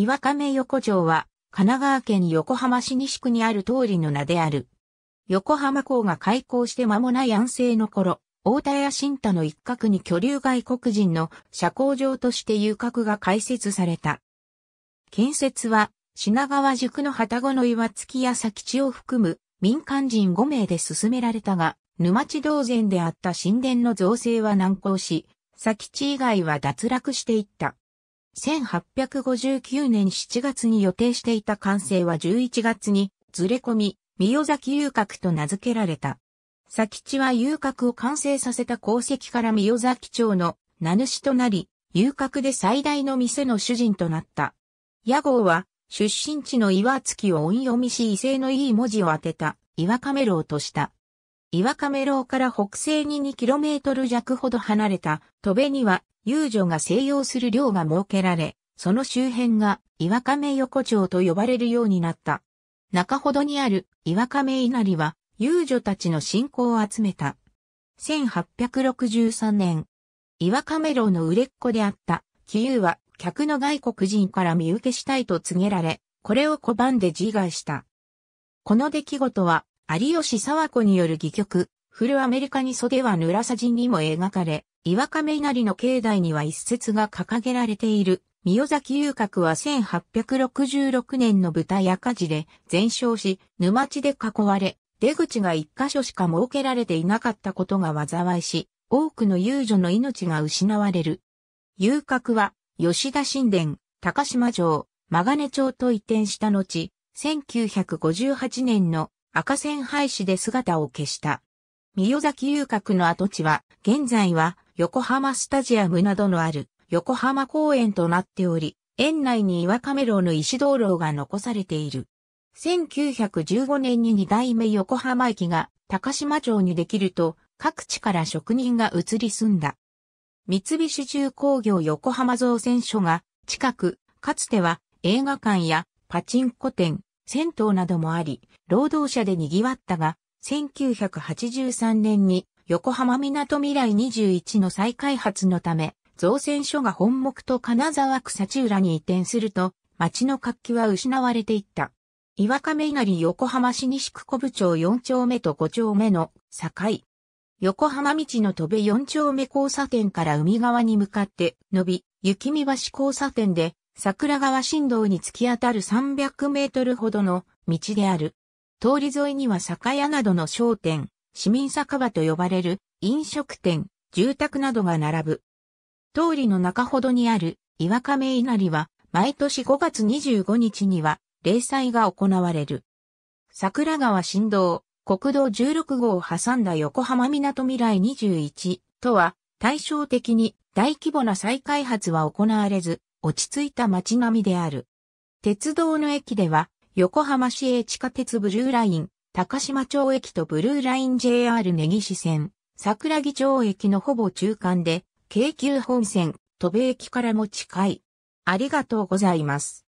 岩亀横丁は、神奈川県横浜市西区にある通りの名である。横浜港が開港して間もない安政の頃、大田や新田の一角に居留外国人の社交場として遊郭が開設された。建設は、品川宿の旗子の岩月や佐吉を含む民間人5名で進められたが、沼地同然であった神殿の造成は難航し、佐吉以外は脱落していった。1859年7月に予定していた完成は11月にずれ込み、宮崎遊郭と名付けられた。佐吉は遊郭を完成させた功績から宮崎町の名主となり、遊郭で最大の店の主人となった。屋号は、出身地の岩月を音読みし威勢のいい文字を当てた、岩亀楼とした。岩亀楼から北西に 2km 弱ほど離れた、戸辺には遊女が静養する寮が設けられ、その周辺が岩亀横丁と呼ばれるようになった。中ほどにある岩亀稲荷は、遊女たちの信仰を集めた。1863年、岩亀楼の売れっ子であった、キユは客の外国人から身受けしたいと告げられ、これを拒んで自害した。この出来事は有吉沢子による戯曲、フルアメリカに袖は濡らさ人にも描かれ、岩亀稲荷の境内には一節が掲げられている。宮崎遊郭は1866年の豚や火事で全焼し、沼地で囲われ、出口が一箇所しか設けられていなかったことが災いし、多くの遊女の命が失われる。遊郭は、吉田神殿、高島城、マガネ町と移転した後、1958年の赤線廃止で姿を消した。三代崎遊郭の跡地は、現在は横浜スタジアムなどのある横浜公園となっており、園内に岩亀楼の石灯籠が残されている。1915年に二代目横浜駅が高島町にできると、各地から職人が移り住んだ。三菱重工業横浜造船所が近く、かつては映画館やパチンコ店、銭湯などもあり、労働者で賑わったが、1983年に横浜港未来21の再開発のため、造船所が本木と金沢草地浦に移転すると、町の活気は失われていった。岩亀稲荷横浜市西区小部町4丁目と5丁目の境。横浜道の戸部4丁目交差点から海側に向かって伸び、雪見橋交差点で桜川振動に突き当たる300メートルほどの道である。通り沿いには酒屋などの商店、市民酒場と呼ばれる飲食店、住宅などが並ぶ。通りの中ほどにある岩亀稲荷は毎年5月25日には例祭が行われる。桜川振動、国道16号を挟んだ横浜港未来21とは対照的に大規模な再開発は行われず、落ち着いた街並みである。鉄道の駅では、横浜市営地下鉄ブルーライン、高島町駅とブルーライン JR 根岸線、桜木町駅のほぼ中間で、京急本線、戸部駅からも近い。ありがとうございます。